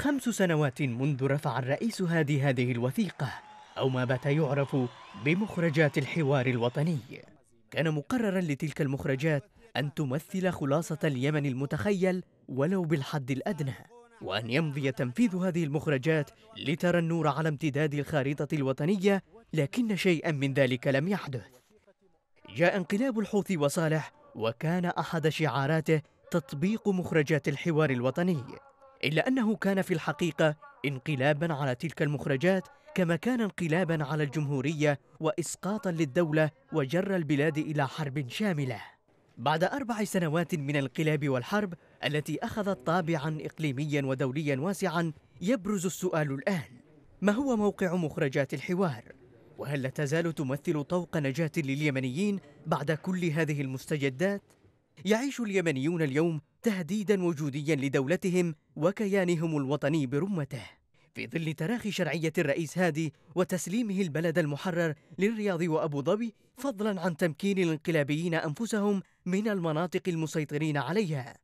خمس سنوات منذ رفع الرئيس هادي هذه الوثيقة أو ما بات يعرف بمخرجات الحوار الوطني كان مقررا لتلك المخرجات أن تمثل خلاصة اليمن المتخيل ولو بالحد الأدنى وأن يمضي تنفيذ هذه المخرجات لترى النور على امتداد الخارطة الوطنية لكن شيئا من ذلك لم يحدث جاء انقلاب الحوثي وصالح وكان أحد شعاراته تطبيق مخرجات الحوار الوطني إلا أنه كان في الحقيقة انقلابا على تلك المخرجات كما كان انقلابا على الجمهورية وإسقاطا للدولة وجر البلاد إلى حرب شاملة بعد أربع سنوات من الانقلاب والحرب التي أخذت طابعا إقليميا ودوليا واسعا يبرز السؤال الآن ما هو موقع مخرجات الحوار؟ وهل لا تزال تمثل طوق نجاة لليمنيين بعد كل هذه المستجدات؟ يعيش اليمنيون اليوم تهديدا وجوديا لدولتهم وكيانهم الوطني برمته في ظل تراخي شرعية الرئيس هادي وتسليمه البلد المحرر للرياض وأبو ظبي فضلا عن تمكين الانقلابيين أنفسهم من المناطق المسيطرين عليها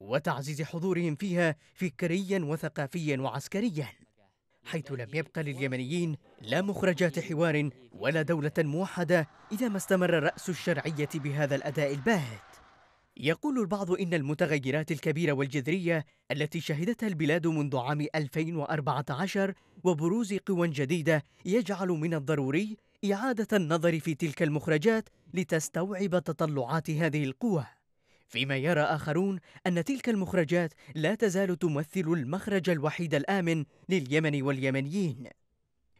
وتعزيز حضورهم فيها فكريا وثقافيا وعسكريا حيث لم يبقى لليمنيين لا مخرجات حوار ولا دولة موحدة إذا ما استمر رأس الشرعية بهذا الأداء الباهت يقول البعض إن المتغيرات الكبيرة والجذرية التي شهدتها البلاد منذ عام 2014 وبروز قوى جديدة يجعل من الضروري إعادة النظر في تلك المخرجات لتستوعب تطلعات هذه القوى فيما يرى آخرون أن تلك المخرجات لا تزال تمثل المخرج الوحيد الآمن لليمن واليمنيين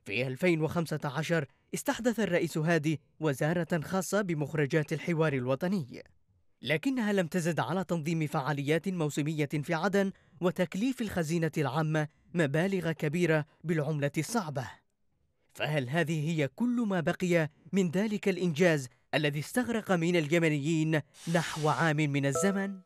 في 2015 استحدث الرئيس هادي وزارة خاصة بمخرجات الحوار الوطني لكنها لم تزد على تنظيم فعاليات موسمية في عدن وتكليف الخزينة العامة مبالغ كبيرة بالعملة الصعبة. فهل هذه هي كل ما بقي من ذلك الإنجاز الذي استغرق من اليمنيين نحو عام من الزمن؟